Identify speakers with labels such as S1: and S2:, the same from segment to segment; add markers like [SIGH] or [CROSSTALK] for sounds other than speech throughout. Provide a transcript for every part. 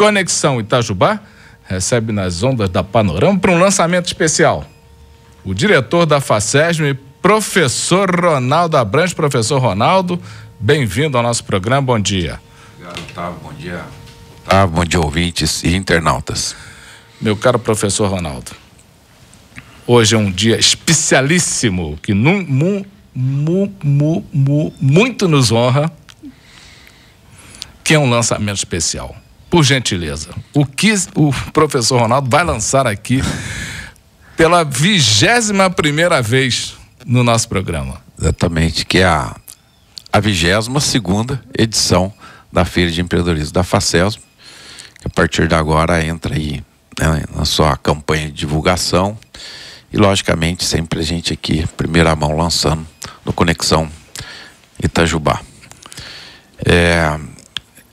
S1: Conexão Itajubá recebe nas ondas da Panorama para um lançamento especial. O diretor da FACESM, professor Ronaldo Abrantes. Professor Ronaldo, bem-vindo ao nosso programa. Bom dia. Obrigado, Otávio. Bom dia. Otávio, bom dia, ouvintes e internautas. Meu caro professor Ronaldo, hoje é um dia especialíssimo que num, mu, mu, mu, muito nos honra, que é um lançamento especial por gentileza, o que o professor Ronaldo vai lançar aqui pela vigésima primeira vez no nosso programa.
S2: Exatamente, que é a, a 22 segunda edição da Feira de Empreendedorismo da FACESM, que a partir de agora entra aí né, na sua campanha de divulgação e logicamente sempre a gente aqui, primeira mão lançando no Conexão Itajubá. É,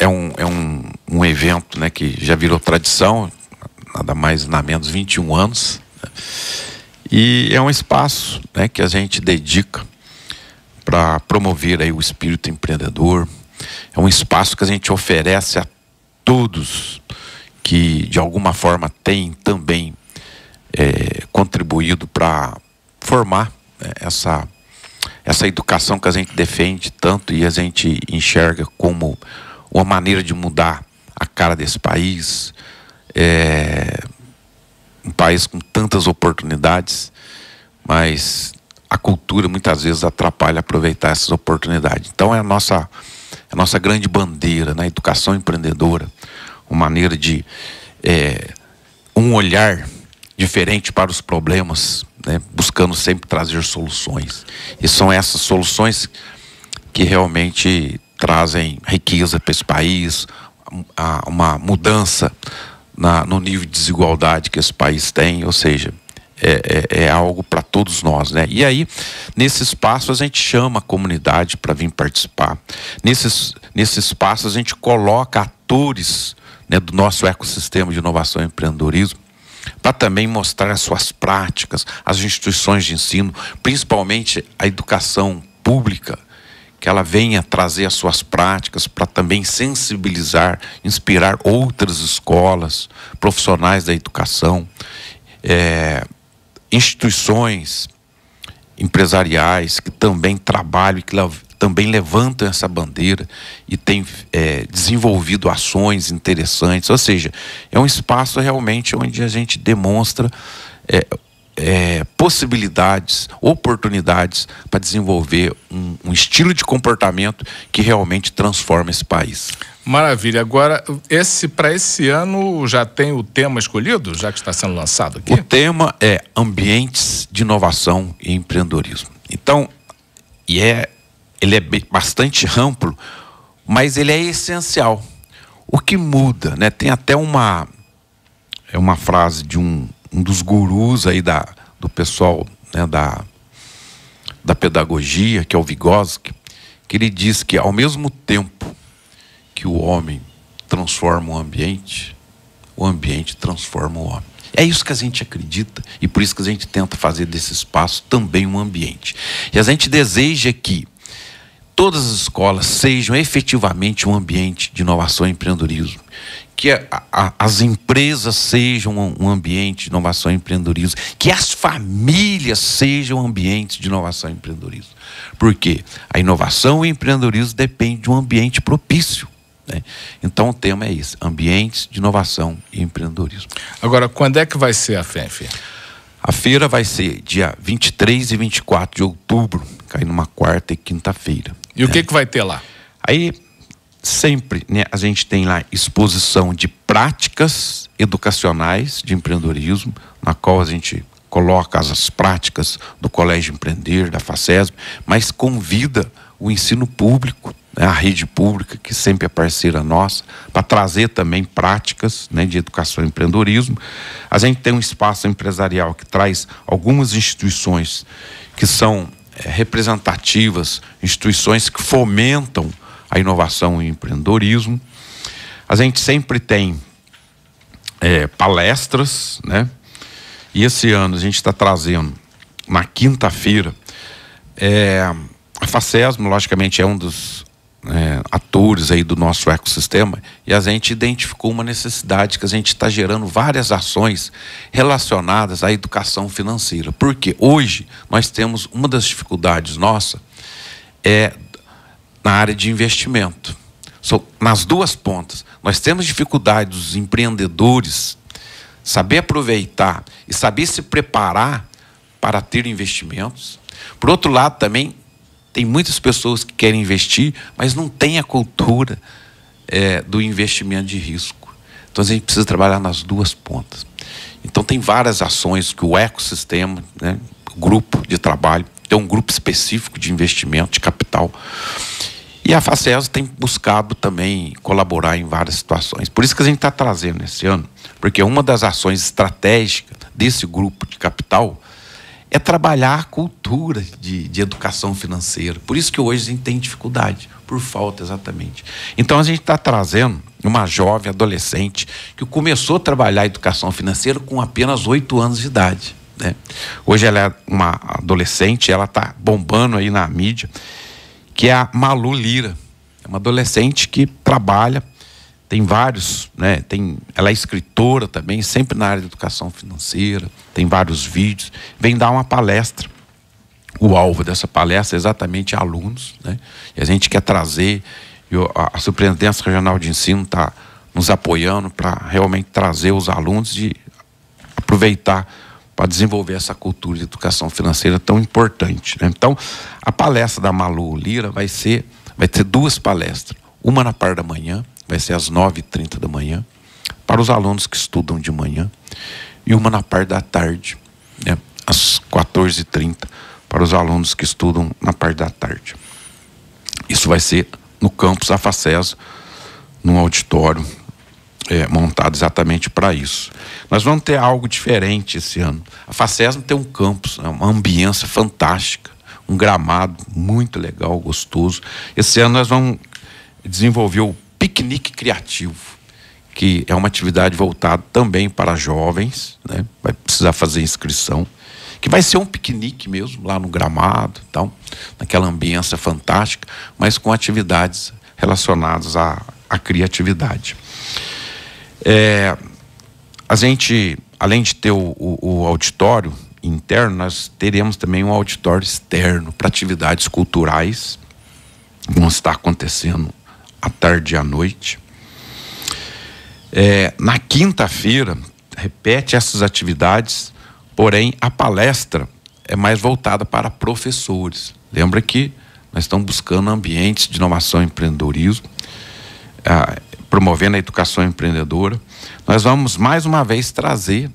S2: é um, é um, um evento né, que já virou tradição, nada mais nada menos 21 anos. Né? E é um espaço né, que a gente dedica para promover aí o espírito empreendedor. É um espaço que a gente oferece a todos que de alguma forma têm também é, contribuído para formar né, essa essa educação que a gente defende tanto e a gente enxerga como uma maneira de mudar a cara desse país, é, um país com tantas oportunidades, mas a cultura muitas vezes atrapalha aproveitar essas oportunidades. Então é a nossa, é a nossa grande bandeira na né? educação empreendedora, uma maneira de é, um olhar diferente para os problemas, né? buscando sempre trazer soluções. E são essas soluções que realmente trazem riqueza para esse país, uma mudança na, no nível de desigualdade que esse país tem, ou seja, é, é, é algo para todos nós, né? E aí, nesse espaço, a gente chama a comunidade para vir participar. Nesse, nesse espaço, a gente coloca atores né, do nosso ecossistema de inovação e empreendedorismo para também mostrar as suas práticas, as instituições de ensino, principalmente a educação pública, que ela venha trazer as suas práticas para também sensibilizar, inspirar outras escolas, profissionais da educação, é, instituições empresariais que também trabalham e que também levantam essa bandeira e têm é, desenvolvido ações interessantes. Ou seja, é um espaço realmente onde a gente demonstra é, é, possibilidades, oportunidades para desenvolver um, um, estilo de comportamento que realmente transforma esse país.
S1: Maravilha. Agora, esse para esse ano já tem o tema escolhido, já que está sendo lançado aqui?
S2: O tema é ambientes de inovação e empreendedorismo. Então, e é, ele é bastante amplo, mas ele é essencial. O que muda, né? Tem até uma é uma frase de um um dos gurus aí da, do pessoal né, da, da pedagogia, que é o Vygotsky, que ele diz que ao mesmo tempo que o homem transforma o ambiente, o ambiente transforma o homem. É isso que a gente acredita e por isso que a gente tenta fazer desse espaço também um ambiente. E a gente deseja que todas as escolas sejam efetivamente um ambiente de inovação e empreendedorismo, que a, a, as empresas sejam um ambiente de inovação e empreendedorismo, que as famílias sejam ambientes de inovação e empreendedorismo. Porque a inovação e o empreendedorismo dependem de um ambiente propício. Né? Então o tema é esse: ambientes de inovação e empreendedorismo.
S1: Agora, quando é que vai ser a FENF?
S2: A feira vai ser dia 23 e 24 de outubro, cai numa quarta e quinta-feira. E
S1: né? o que, que vai ter lá?
S2: Aí sempre né, a gente tem lá exposição de práticas educacionais de empreendedorismo, na qual a gente coloca as, as práticas do Colégio Empreender, da FACESB, mas convida o ensino público, né, a rede pública, que sempre é parceira nossa, para trazer também práticas né, de educação e empreendedorismo. A gente tem um espaço empresarial que traz algumas instituições que são é, representativas, instituições que fomentam a inovação e o empreendedorismo. A gente sempre tem é, palestras, né? E esse ano a gente está trazendo, na quinta-feira, é, a Facesmo, logicamente, é um dos é, atores aí do nosso ecossistema e a gente identificou uma necessidade que a gente está gerando várias ações relacionadas à educação financeira. Porque hoje nós temos uma das dificuldades nossa é na área de investimento. So, nas duas pontas, nós temos dificuldade dos empreendedores saber aproveitar e saber se preparar para ter investimentos. Por outro lado, também tem muitas pessoas que querem investir, mas não tem a cultura é, do investimento de risco. Então a gente precisa trabalhar nas duas pontas. Então tem várias ações que o ecossistema, né, o grupo de trabalho, ter um grupo específico de investimento, de capital. E a FACES tem buscado também colaborar em várias situações. Por isso que a gente está trazendo esse ano, porque uma das ações estratégicas desse grupo de capital é trabalhar a cultura de, de educação financeira. Por isso que hoje a gente tem dificuldade, por falta exatamente. Então a gente está trazendo uma jovem adolescente que começou a trabalhar a educação financeira com apenas oito anos de idade. Né? Hoje ela é uma adolescente, ela está bombando aí na mídia, que é a Malu Lira. É uma adolescente que trabalha, tem vários, né? Tem, ela é escritora também, sempre na área de educação financeira, tem vários vídeos, vem dar uma palestra. O alvo dessa palestra é exatamente alunos, né? E a gente quer trazer, e a Superintendência Regional de Ensino está nos apoiando para realmente trazer os alunos de aproveitar para desenvolver essa cultura de educação financeira tão importante. Né? Então, a palestra da Malu Lira vai ser, vai ter duas palestras. Uma na parte da manhã, vai ser às 9h30 da manhã, para os alunos que estudam de manhã, e uma na parte da tarde, né, às 14h30, para os alunos que estudam na parte da tarde. Isso vai ser no campus Afaceso, num auditório é, montado exatamente para isso. Nós vamos ter algo diferente esse ano. A Facesm tem um campus, é uma ambiência fantástica, um gramado muito legal, gostoso. Esse ano nós vamos desenvolver o piquenique criativo que é uma atividade voltada também para jovens, né? vai precisar fazer inscrição, que vai ser um piquenique mesmo, lá no gramado, tal, naquela ambiência fantástica, mas com atividades relacionadas à, à criatividade. É, a gente, além de ter o, o, o auditório interno, nós teremos também um auditório externo para atividades culturais vão estar acontecendo à tarde e à noite. É, na quinta-feira, repete essas atividades, porém a palestra é mais voltada para professores. Lembra que nós estamos buscando ambientes de inovação e empreendedorismo. Ah, promovendo a educação empreendedora, nós vamos mais uma vez trazer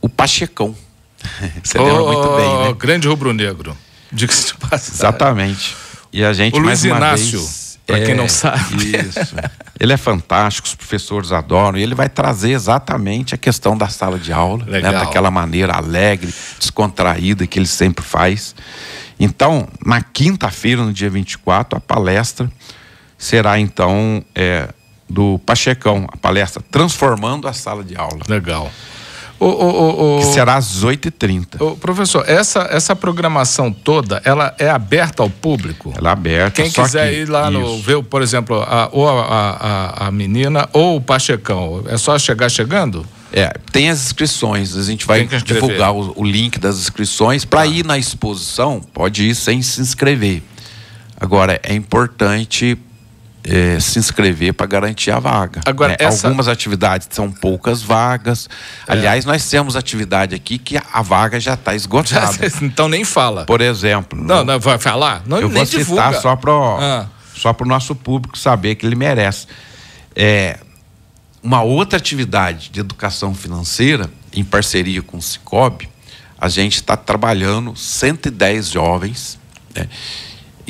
S2: o Pachecão. [LAUGHS] Você oh, lembra muito bem, né?
S1: Grande rubro-negro.
S2: Diga-se de passagem. Exatamente. E a gente o mais Luiz uma Inácio, vez. Para é, quem não sabe. Isso. Ele é fantástico, os professores adoram. E ele vai trazer exatamente a questão da sala de aula, né, daquela maneira alegre, descontraída que ele sempre faz. Então, na quinta-feira, no dia 24, a palestra será então é, do Pachecão, a palestra Transformando a Sala de Aula. Legal. O, o, o, que será às
S1: 8h30. professor, essa, essa programação toda, ela é aberta ao público? Ela é
S2: aberta. Quem quiser que, ir lá no,
S1: ver, por exemplo, a, ou a, a, a, menina ou o Pachecão, é só chegar chegando?
S2: É, tem as inscrições, a gente vai divulgar o, o, link das inscrições. Para ah. Tá. ir na exposição, pode ir sem se inscrever. Agora, é importante é, se inscrever para garantir a vaga. Agora, é, essa... Algumas atividades são poucas vagas. É. Aliás, nós temos atividade aqui que a vaga já está esgotada.
S1: [LAUGHS] então nem fala. Por
S2: exemplo.
S1: Não, não vai falar? Não, eu nem vou divulga. citar só
S2: para ah. só o nosso público saber que ele merece. É, uma outra atividade de educação financeira, em parceria com o Cicobi, a gente está trabalhando 110 jovens. Né?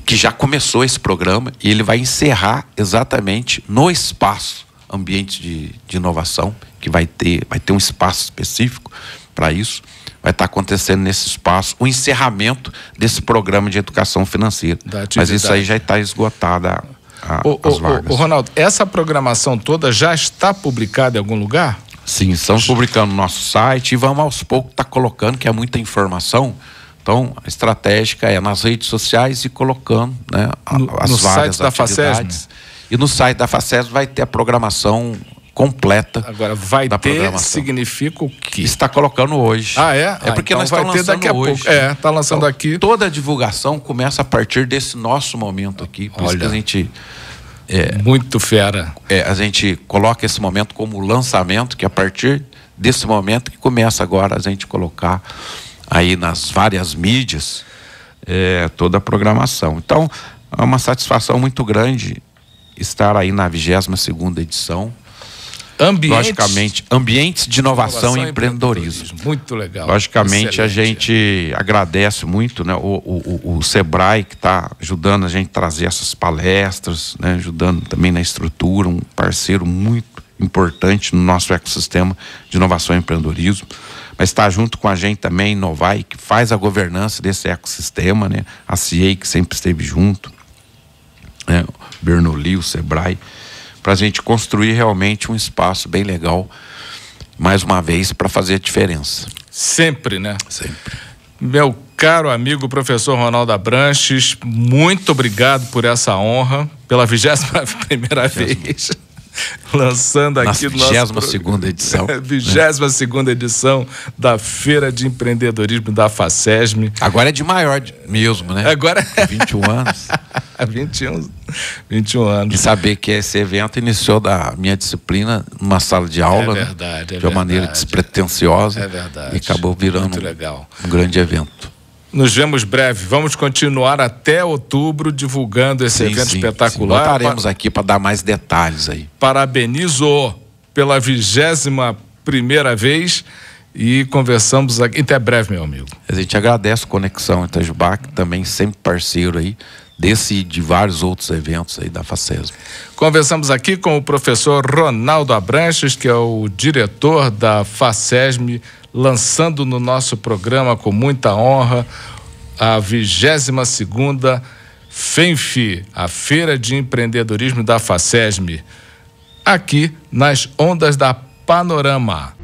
S2: que já começou esse programa e ele vai encerrar exatamente no espaço ambiente de, de inovação, que vai ter, vai ter um espaço específico para isso. Vai estar tá acontecendo nesse espaço o encerramento desse programa de educação financeira. Mas isso aí já está esgotada a, as vagas.
S1: O, o, Ronaldo, essa programação toda já está
S2: publicada em algum lugar? Sim, estamos publicando no nosso site e vamos aos poucos estar tá colocando, que é muita informação então, a estratégica é nas redes sociais e colocando né, no, as no várias site da atividades. e no site da FACES vai ter a programação completa. Agora, vai ter significa o que? Está colocando hoje. Ah, é? É ah, porque então nós tá estamos lançando daqui a hoje. Pouco. É, está lançando então, aqui. Toda a divulgação começa a partir desse nosso momento aqui. Por Olha. isso que a gente... É, Muito fera. É, a gente coloca esse momento como lançamento, que é a partir desse momento que começa agora a gente colocar aí nas várias mídias, é, toda a programação. Então, é uma satisfação muito grande estar aí na 22 edição.
S1: Ambientes, Logicamente, ambientes de inovação, inovação e empreendedorismo. empreendedorismo. Muito legal. Logicamente, Excelente. a
S2: gente agradece muito né, o, o, o Sebrae, que está ajudando a gente a trazer essas palestras, né, ajudando também na estrutura, um parceiro muito importante no nosso ecossistema de inovação e empreendedorismo. Mas está junto com a gente também Novai, que faz a governança desse ecossistema, né? A CIEI, que sempre esteve junto, né? Bernoulli, o Sebrae, para a gente construir realmente um espaço bem legal, mais uma vez, para fazer a diferença.
S1: Sempre, né? Sempre. Meu caro amigo professor Ronaldo Abranches, muito obrigado por essa honra, pela 21 [LAUGHS] primeira vez. [LAUGHS] lançando aqui Na 22 nosso... segunda edição. 22 [LAUGHS] né? segunda edição da Feira de Empreendedorismo
S2: da FACESM. Agora é de maior mesmo, né? Agora é. 21 [LAUGHS] anos. 21, 21 anos. E saber que esse evento iniciou da minha disciplina numa sala de é aula. É verdade, né? é De uma verdade, maneira despretensiosa. É verdade. E acabou virando Muito legal. um grande evento.
S1: Nos vemos breve. Vamos continuar até outubro divulgando esse sim, evento sim, espetacular. voltaremos aqui
S2: para dar mais detalhes aí.
S1: Parabenizo pela vigésima primeira vez e conversamos aqui. Até breve,
S2: meu amigo. A gente agradece a Conexão Itajubá, que também sempre parceiro aí desse e de vários outros eventos aí da FACESB. Conversamos
S1: aqui com o professor Ronaldo Abranches, que é o diretor da FACESB lançando no nosso programa com muita honra a 22 segunda FENFI, a Feira de Empreendedorismo da FACESM, aqui nas ondas da Panorama.